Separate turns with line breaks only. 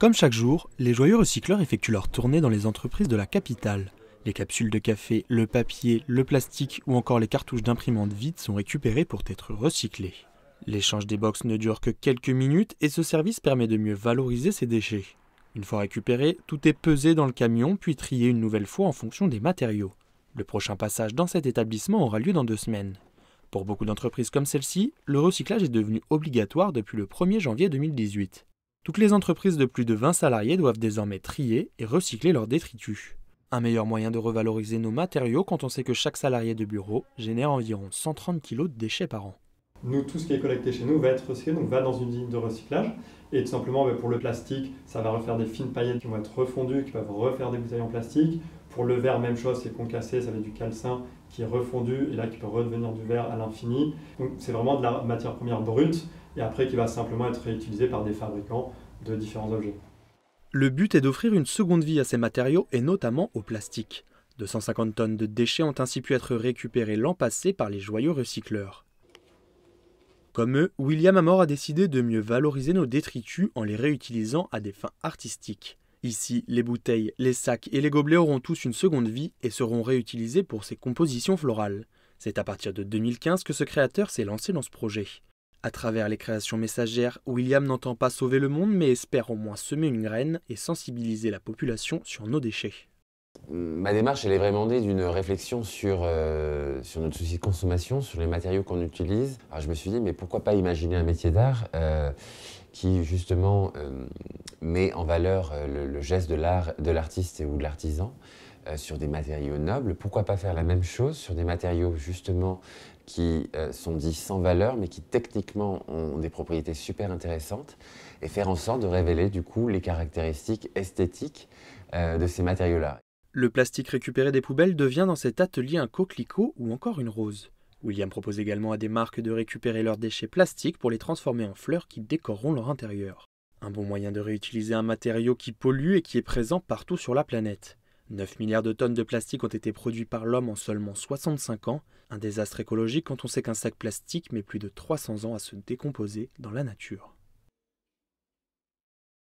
Comme chaque jour, les joyeux recycleurs effectuent leur tournée dans les entreprises de la capitale. Les capsules de café, le papier, le plastique ou encore les cartouches d'imprimantes vides sont récupérées pour être recyclées. L'échange des box ne dure que quelques minutes et ce service permet de mieux valoriser ces déchets. Une fois récupéré, tout est pesé dans le camion puis trié une nouvelle fois en fonction des matériaux. Le prochain passage dans cet établissement aura lieu dans deux semaines. Pour beaucoup d'entreprises comme celle-ci, le recyclage est devenu obligatoire depuis le 1er janvier 2018. Toutes les entreprises de plus de 20 salariés doivent désormais trier et recycler leurs détritus. Un meilleur moyen de revaloriser nos matériaux quand on sait que chaque salarié de bureau génère environ 130 kg de déchets par an
nous, tout ce qui est collecté chez nous va être recyclé, donc va dans une ligne de recyclage. Et tout simplement, bah, pour le plastique, ça va refaire des fines paillettes qui vont être refondues, qui peuvent refaire des bouteilles en plastique. Pour le verre, même chose, c'est concassé, ça va être du calcin qui est refondu et là qui peut redevenir du verre à l'infini. Donc c'est vraiment de la matière première brute et après qui va simplement être réutilisée par des fabricants de différents objets.
Le but est d'offrir une seconde vie à ces matériaux et notamment au plastique. 250 tonnes de déchets ont ainsi pu être récupérées l'an passé par les joyeux recycleurs. Comme eux, William Amor a décidé de mieux valoriser nos détritus en les réutilisant à des fins artistiques. Ici, les bouteilles, les sacs et les gobelets auront tous une seconde vie et seront réutilisés pour ses compositions florales. C'est à partir de 2015 que ce créateur s'est lancé dans ce projet. À travers les créations messagères, William n'entend pas sauver le monde mais espère au moins semer une graine et sensibiliser la population sur nos déchets
ma démarche, elle est vraiment née d'une réflexion sur, euh, sur notre souci de consommation, sur les matériaux qu'on utilise. Alors je me suis dit, mais pourquoi pas imaginer un métier d'art euh, qui justement euh, met en valeur le, le geste de l'artiste ou de l'artisan sur des matériaux nobles. Pourquoi pas faire la même chose sur des matériaux justement qui sont dits sans valeur, mais qui techniquement ont des propriétés super intéressantes, et faire en sorte de révéler du coup les caractéristiques esthétiques de ces matériaux-là. Le plastique récupéré des poubelles devient dans cet atelier un coquelicot ou encore une rose.
William propose également à des marques de récupérer leurs déchets plastiques pour les transformer en fleurs qui décoreront leur intérieur. Un bon moyen de réutiliser un matériau qui pollue et qui est présent partout sur la planète. 9 milliards de tonnes de plastique ont été produits par l'homme en seulement 65 ans, un désastre écologique quand on sait qu'un sac plastique met plus de 300 ans à se décomposer dans la nature.